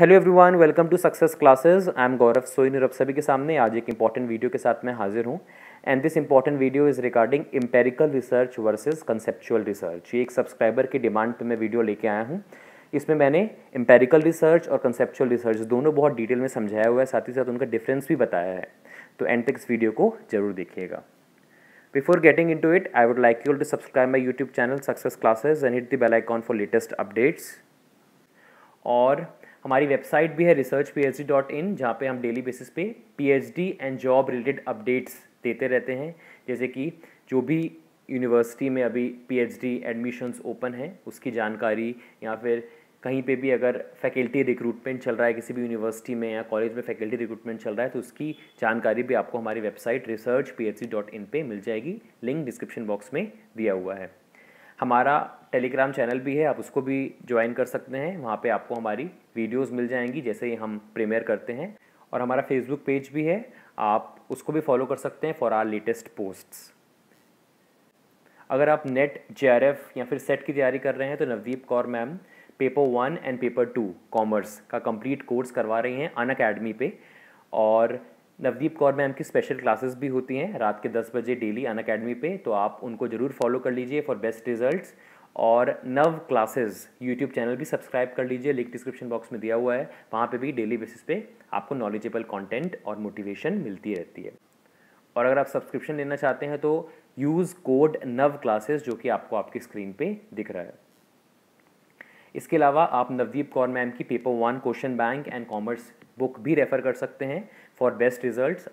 hello everyone welcome to success classes I am Gaurav Soi आप सभी के सामने आज एक इंपॉर्टेंट वीडियो के साथ मैं हाजिर हूँ and this important video is regarding empirical research versus conceptual research ये एक सब्सक्राइबर की डिमांड पे मैं वीडियो लेके आया हूँ इसमें मैंने इम्पेरिकल रिसर्च और कंसेप्चुअल रिसर्च दोनों बहुत डिटेल में समझाया हुआ है साथ ही साथ उनका डिफरेंस भी बताया है तो एंड तक इस वीडियो को जरूर देखिएगा before getting into it I would like you all to subscribe my YouTube channel success classes and hit the bell icon for latest updates और हमारी वेबसाइट भी है research P H D dot in जहाँ पर हम daily basis पे P H D and job related updates देते रहते हैं जैसे कि जो भी यूनिवर्सिटी में अभी P H D admissions open है उसकी जानकारी या फिर कहीं पे भी अगर फैकल्टी रिक्रूटमेंट चल रहा है किसी भी यूनिवर्सिटी में या कॉलेज में फैकल्टी रिक्रूटमेंट चल रहा है तो उसकी जानकारी भी आपको हमारी website research P H dot in पर मिल जाएगी लिंक डिस्क्रिप्शन बॉक्स में दिया हुआ है हमारा टेलीग्राम चैनल भी है आप उसको भी ज्वाइन कर सकते हैं वहाँ पे आपको हमारी वीडियोस मिल जाएंगी जैसे ही हम प्रीमियर करते हैं और हमारा फेसबुक पेज भी है आप उसको भी फॉलो कर सकते हैं फॉर आर लेटेस्ट पोस्ट्स अगर आप नेट जे या फिर सेट की तैयारी कर रहे हैं तो Navdeep Kaur ma'am paper one and paper two commerce का कंप्लीट कोर्स करवा रही हैं अन अकेडमी पर और नवदीप कौर मैम की स्पेशल क्लासेस भी होती हैं रात के दस बजे डेली अन अकेडमी पे तो आप उनको ज़रूर फॉलो कर लीजिए फॉर बेस्ट रिजल्ट और नव क्लासेस यूट्यूब चैनल भी सब्सक्राइब कर लीजिए लिंक डिस्क्रिप्शन बॉक्स में दिया हुआ है वहाँ पे भी डेली बेसिस पे आपको नॉलेजेबल कंटेंट और मोटिवेशन मिलती रहती है और अगर आप सब्सक्रिप्शन लेना चाहते हैं तो यूज़ कोड नव क्लासेस जो कि आपको आपकी स्क्रीन पे दिख रहा है इसके अलावा आप नवदीप कौर मैम की paper one question bank and commerce book भी रेफ़र कर सकते हैं फॉर बेस्ट रिजल्ट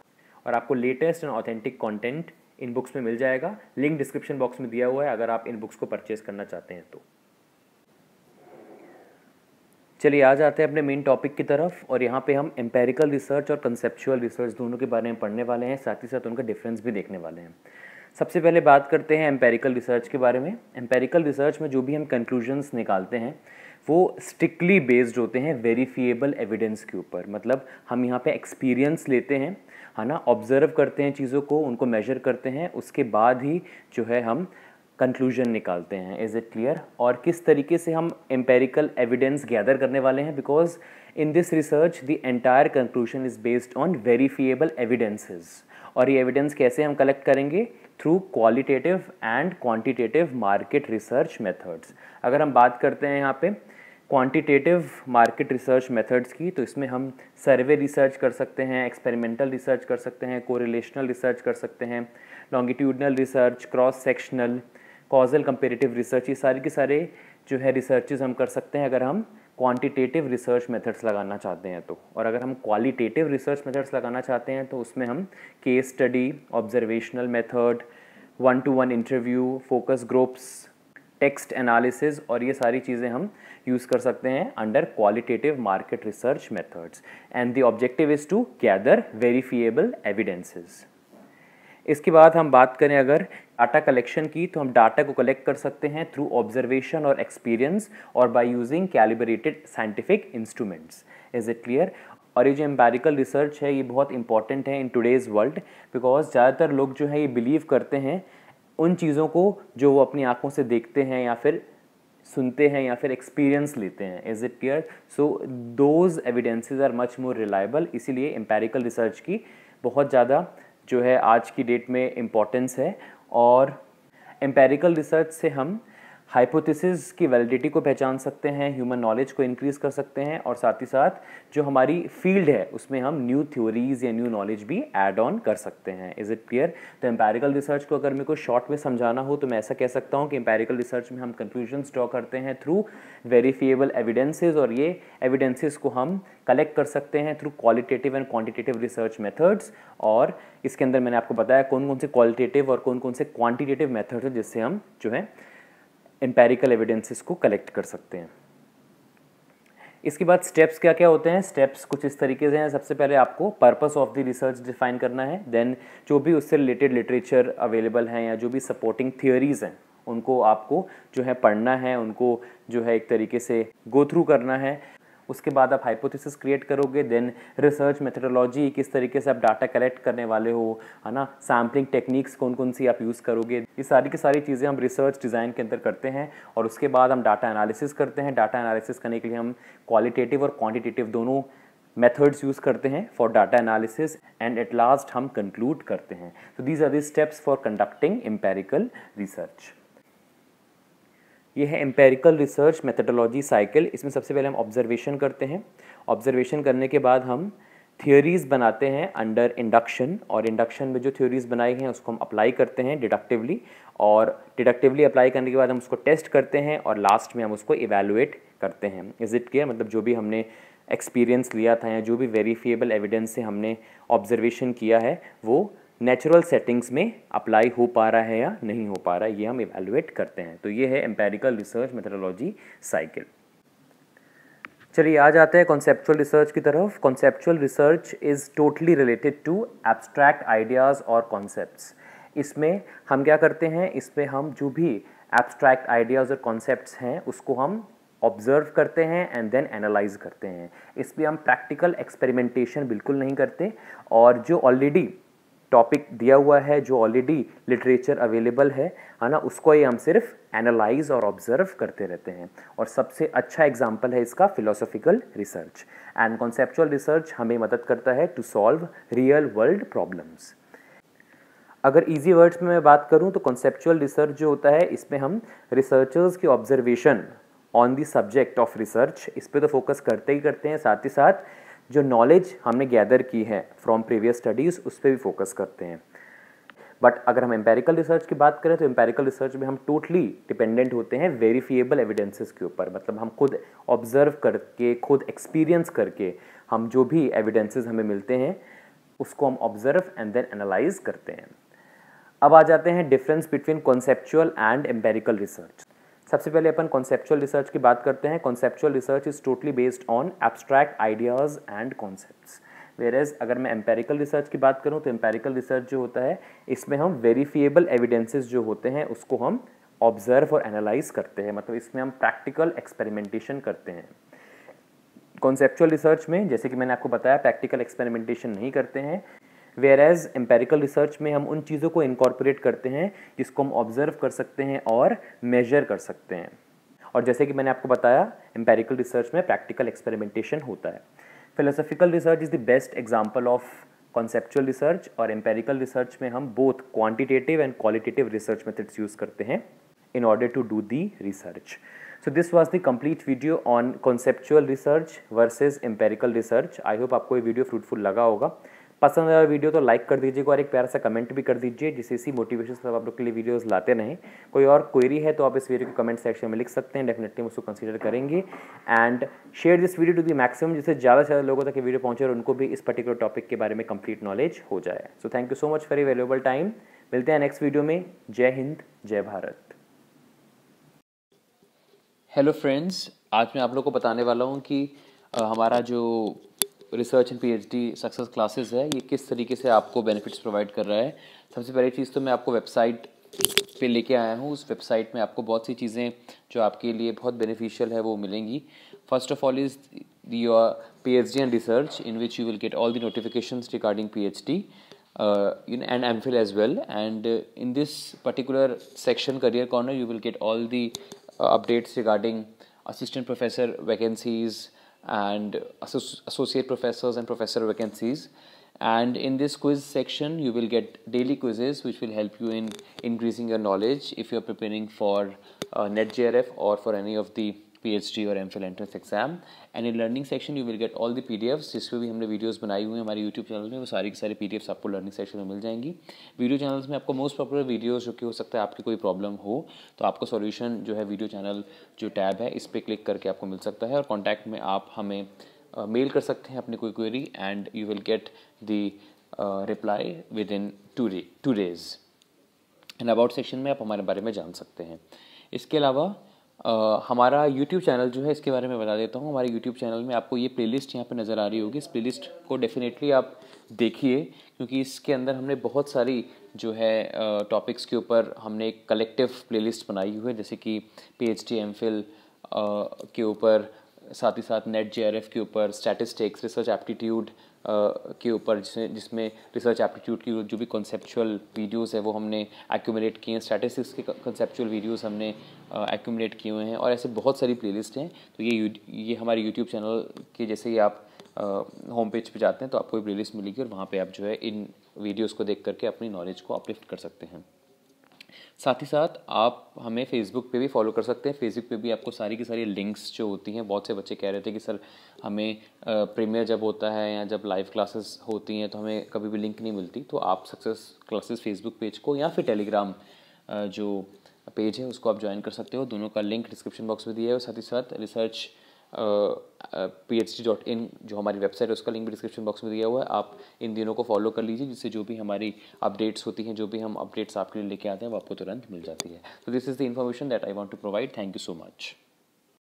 और आपको लेटेस्ट एंड ऑथेंटिक कॉन्टेंट इन बुक्स में मिल जाएगा लिंक डिस्क्रिप्शन बॉक्स में दिया हुआ है अगर आप इन बुक्स को परचेज करना चाहते हैं तो चलिए आ जाते हैं अपने मेन टॉपिक की तरफ और यहाँ पे हम एम्पेरिकल रिसर्च और कंसेप्चुअल रिसर्च दोनों के बारे में पढ़ने वाले हैं साथ ही साथ उनका डिफरेंस भी देखने वाले हैं सबसे पहले बात करते हैं एम्पेरिकल रिसर्च के बारे में एम्पेरिकल रिसर्च में जो भी हम कंक्लूजन्स निकालते हैं वो स्ट्रिक्टली बेस्ड होते हैं वेरीफिएबल एविडेंस के ऊपर मतलब हम यहाँ पे एक्सपीरियंस लेते हैं है ना ऑब्जर्व करते हैं चीज़ों को उनको मेजर करते हैं उसके बाद ही जो है हम कंक्लूजन निकालते हैं इज़ इट क्लियर और किस तरीके से हम एम्पेरिकल एविडेंस गैदर करने वाले हैं because in this research the entire conclusion is based on verifiable evidences और ये एविडेंस कैसे हम कलेक्ट करेंगे through qualitative and quantitative market research methods अगर हम बात करते हैं यहाँ पे क्वांटिटेटिव मार्केट रिसर्च मेथड्स की तो इसमें हम सर्वे रिसर्च कर सकते हैं एक्सपेरिमेंटल रिसर्च कर सकते हैं कोरिलेशनल रिसर्च कर सकते हैं longitudinal research cross sectional causal comparative research ये सारी के सारे जो है रिसर्चेज हम कर सकते हैं अगर हम क्वांटिटेटिव रिसर्च मेथड्स लगाना चाहते हैं तो और अगर हम क्वालिटेटिव रिसर्च मेथड्स लगाना चाहते हैं तो उसमें हम case study observational method one to one interview focus groups text analysis और ये सारी चीज़ें हम यूज़ कर सकते हैं under qualitative market research methods and the objective is to gather verifiable evidences इसके बाद हम बात करें अगर डाटा कलेक्शन की तो हम डाटा को कलेक्ट कर सकते हैं थ्रू ऑब्जर्वेशन और एक्सपीरियंस और by using calibrated scientific instruments is it clear और ये जो एम्पेरिकल रिसर्च है ये बहुत इंपॉर्टेंट है इन टुडेज़ वर्ल्ड बिकॉज ज़्यादातर लोग जो है ये बिलीव करते हैं उन चीज़ों को जो वो अपनी आँखों से देखते हैं या फिर सुनते हैं या फिर एक्सपीरियंस लेते हैं is it clear so those evidences are much more reliable इसीलिए एम्पेरिकल रिसर्च की बहुत ज़्यादा जो है आज की डेट में इम्पोर्टेंस है और एम्पेरिकल रिसर्च से हम हाइपोथेसिस की वैलिडिटी को पहचान सकते हैं ह्यूमन नॉलेज को इंक्रीज़ कर सकते हैं और साथ ही साथ जो हमारी फील्ड है उसमें हम न्यू थ्योरीज या न्यू नॉलेज भी एड ऑन कर सकते हैं इज़ इट क्लियर तो एम्पेरिकल रिसर्च को अगर मेरे को शॉर्ट में समझाना हो तो मैं ऐसा कह सकता हूँ कि एम्पेरिकल रिसर्च में हम कंक्लूजन ड्रॉ करते हैं थ्रू वेरीफिएबल एविडेंसेज और ये एविडेंसेज को हम कलेक्ट कर सकते हैं through qualitative and quantitative research methods और इसके अंदर मैंने आपको बताया कौन कौन से क्वालिटेटिव और कौन कौन से क्वान्टिटेटिव मेथड्स हैं जिससे हम जो है एम्पेरिकल एविडेंसेस को कलेक्ट कर सकते हैं इसके बाद स्टेप्स क्या क्या होते हैं स्टेप्स कुछ इस तरीके से हैं सबसे पहले आपको purpose of the research define करना है देन जो भी उससे रिलेटेड लिटरेचर अवेलेबल हैं या जो भी सपोर्टिंग थियोरीज हैं उनको आपको जो है पढ़ना है उनको जो है एक तरीके से गो थ्रू करना है उसके बाद आप हाइपोथेसिस क्रिएट करोगे देन रिसर्च मेथडोलॉजी किस तरीके से आप डाटा कलेक्ट करने वाले हो है ना सैम्पलिंग टेक्निक्स कौन कौन सी आप यूज़ करोगे ये सारी की सारी चीज़ें हम रिसर्च डिज़ाइन के अंदर करते हैं और उसके बाद हम डाटा एनालिसिस करते हैं डाटा एनालिसिस करने के लिए हम क्वालिटेटिव और क्वान्टिटेटिव दोनों मेथड्स यूज़ करते हैं for data analysis and at last हम कंक्लूड करते हैं तो these are the steps for conducting empirical research ये है एम्पेरिकल रिसर्च मेथडोलॉजी साइकिल इसमें सबसे पहले हम ऑब्जर्वेशन करते हैं ऑब्जर्वेशन करने के बाद हम थियोरीज़ बनाते हैं अंडर इंडक्शन और इंडक्शन में जो थ्योरीज़ बनाई हैं उसको हम अप्लाई करते हैं डिडक्टिवली और डिडक्टिवली अप्लाई करने के बाद हम उसको टेस्ट करते हैं और लास्ट में हम उसको इवेलुएट करते हैं इज़ इट क्लियर मतलब जो भी हमने एक्सपीरियंस लिया था या जो भी वेरीफिएबल एविडेंस से हमने ऑब्जर्वेशन किया है वो नेचुरल सेटिंग्स में अप्लाई हो पा रहा है या नहीं हो पा रहा है ये हम इवेलुएट करते हैं तो ये है एम्पेरिकल रिसर्च मेथडोलॉजी साइकिल चलिए आ जाते हैं कॉन्सेप्चुअल रिसर्च की तरफ conceptual research is totally related to abstract ideas और कॉन्सेप्ट इसमें हम क्या करते हैं इसमें हम जो भी एब्स्ट्रैक्ट आइडियाज़ और कॉन्सेप्ट हैं उसको हम ऑब्जर्व करते हैं एंड देन एनालाइज करते हैं इस पर हम प्रैक्टिकल एक्सपेरिमेंटेशन बिल्कुल नहीं करते और जो ऑलरेडी टॉपिक दिया हुआ है जो ऑलरेडी लिटरेचर अवेलेबल है है ना उसको ये हम सिर्फ एनालाइज और ऑब्जर्व करते रहते हैं और सबसे अच्छा एग्जाम्पल है इसका philosophical research and conceptual research हमें मदद करता है to solve real world problems अगर इजी वर्ड्स में मैं बात करूं तो कॉन्सेप्चुअल रिसर्च जो होता है इसमें हम रिसर्चर्स की observation on the subject of research इस पर तो फोकस करते ही करते हैं साथ ही साथ जो नॉलेज हमने गैदर की है फ्रॉम प्रीवियस स्टडीज़ उस पर भी फोकस करते हैं बट अगर हम एम्पेरिकल रिसर्च की बात करें तो एम्पेरिकल रिसर्च में हम टोटली डिपेंडेंट होते हैं वेरीफिएबल एविडेंसेस के ऊपर मतलब हम खुद ऑब्जर्व करके खुद एक्सपीरियंस करके हम जो भी एविडेंसेस हमें मिलते हैं उसको हम ऑब्जर्व एंड देन एनालाइज करते हैं अब आ जाते हैं difference between conceptual and empirical research सबसे पहले अपन कॉन्सेप्चुअल रिसर्च की बात करते हैं conceptual research is totally based on abstract ideas and concepts whereas अगर मैं एम्पेरिकल रिसर्च की बात करूँ तो एम्पेरिकल रिसर्च जो होता है इसमें हम वेरीफिएबल एविडेंसेस जो होते हैं उसको हम ऑब्जर्व और एनालाइज करते हैं मतलब इसमें हम प्रैक्टिकल एक्सपेरिमेंटेशन करते हैं कॉन्सेप्चुअल रिसर्च में जैसे कि मैंने आपको बताया प्रैक्टिकल एक्सपेरिमेंटेशन नहीं करते हैं वेयर एज एम्पेरिकल रिसर्च में हम उन चीज़ों को इनकॉर्पोरेट करते हैं जिसको हम ऑब्जर्व कर सकते हैं और मेजर कर सकते हैं और जैसे कि मैंने आपको बताया एम्पेरिकल रिसर्च में प्रैक्टिकल एक्सपेरिमेंटेशन होता है philosophical research is the best example of conceptual research और एम्पेरिकल रिसर्च में हम both quantitative and qualitative research methods use करते हैं in order to do the research so this was the complete video on conceptual research versus empirical research I hope आपको ये video fruitful लगा होगा पसंद आया वीडियो तो लाइक कर दीजिएगा और एक प्यारा सा कमेंट भी कर दीजिए जिससे इसी मोटिवेशन से आप लोग के लिए वीडियोस लाते रहें कोई और क्वेरी है तो आप इस वीडियो के कमेंट सेक्शन में लिख सकते हैं डेफिनेटली हम उसको कंसिडर करेंगे and share this video to the maximum जिससे ज़्यादा से ज़्यादा लोगों तक ये वीडियो पहुँचे और उनको भी इस पर्टिकुलर टॉपिक के बारे में कंप्लीट नॉलेज हो जाए so thank you so much for a time मिलते हैं नेक्स्ट वीडियो में जय हिंद जय भारत हेलो फ्रेंड्स आज मैं आप लोग को बताने वाला हूँ कि हमारा जो research and PhD success classes है ये किस तरीके से आपको बेनिफिट्स प्रोवाइड कर रहा है सबसे पहली चीज़ तो मैं आपको वेबसाइट पे लेके आया हूँ उस वेबसाइट में आपको बहुत सी चीज़ें जो आपके लिए बहुत बेनिफिशियल है वो मिलेंगी first of all is your P H D and research in which you will get all the notification regarding P H D in and M Phil as well and in this particular section career corner you will get all the updates regarding assistant professor vacancies and associate professors and professor vacancies and in this quiz section you will get daily quizzes which will help you in increasing your knowledge if you are preparing for uh, netjrf or for any of the PhD और MPhil entrance exam and in learning section you will get all the PDFs जिस पर भी हमने videos बनाई हुई हैं हमारे YouTube channel में वो सारी पी डी एफ्स आपको लर्निंग सेक्शन में मिल जाएंगी वीडियो चैनल्स में आपको मोस्ट पॉपुलर वीडियोस जो कि हो सकता है आपकी कोई प्रॉब्लम हो तो आपको सॉल्यूशन जो है वीडियो चैनल जो टैब है इस पर क्लिक करके आपको मिल सकता है और कॉन्टैक्ट में आप हमें मेल कर सकते हैं अपनी कोई query and you will get the reply within two day to days and about section में आप हमारे बारे में जान सकते हैं इसके अलावा Uh, हमारा YouTube चैनल जो है इसके बारे में बता देता हूँ हमारे YouTube चैनल में आपको ये प्लेलिस्ट यहाँ पे नज़र आ रही होगी इस प्लेलिस्ट को डेफिनेटली आप देखिए क्योंकि इसके अंदर हमने बहुत सारी जो है टॉपिक्स के ऊपर हमने एक कलेक्टिव प्लेलिस्ट बनाई हुई है जैसे कि P H D M Phil के ऊपर साथ ही साथ नेट जे के ऊपर स्टैटिस्टिक्स रिसर्च एप्टीट्यूड के ऊपर जिसमें जिसमें रिसर्च एप्टीट्यूड की जो भी कॉन्सेपचुअल वीडियोस है वो हमने एक्यूमुलेट किए हैं स्टैटिस्टिक्स के कॉन्सेपचुअल वीडियोस हमने एक्यूमुलेट किए हुए हैं और ऐसे बहुत सारी प्ले हैं तो ये ये हमारे यूट्यूब चैनल के जैसे ही आप होम पेज पर जाते हैं तो आपको ये प्ले मिलेगी और वहाँ पर आप जो है इन वीडियोज़ को देख करके अपनी नॉलेज को अपलिफ्ट कर सकते हैं साथ ही साथ आप हमें फेसबुक पे भी फॉलो कर सकते हैं फेसबुक पे भी आपको सारी की सारी लिंक्स जो होती हैं बहुत से बच्चे कह रहे थे कि सर हमें प्रीमियर जब होता है या जब लाइव क्लासेस होती हैं तो हमें कभी भी लिंक नहीं मिलती तो आप सक्सेस क्लासेस फेसबुक पेज को या फिर टेलीग्राम जो पेज है उसको आप ज्वाइन कर सकते हो दोनों का लिंक डिस्क्रिप्शन बॉक्स में दिया है और साथ ही साथ research P H D dot in जो हमारी वेबसाइट है उसका लिंक भी डिस्क्रिप्शन बॉक्स में दिया हुआ है आप इन दिनों को फॉलो कर लीजिए जिससे जो भी हमारी अपडेट्स होती हैं जो भी हम अपडेट्स आपके लिए लेके आते हैं वो आपको तुरंत मिल जाती है तो this is the information that I want to provide thank you so much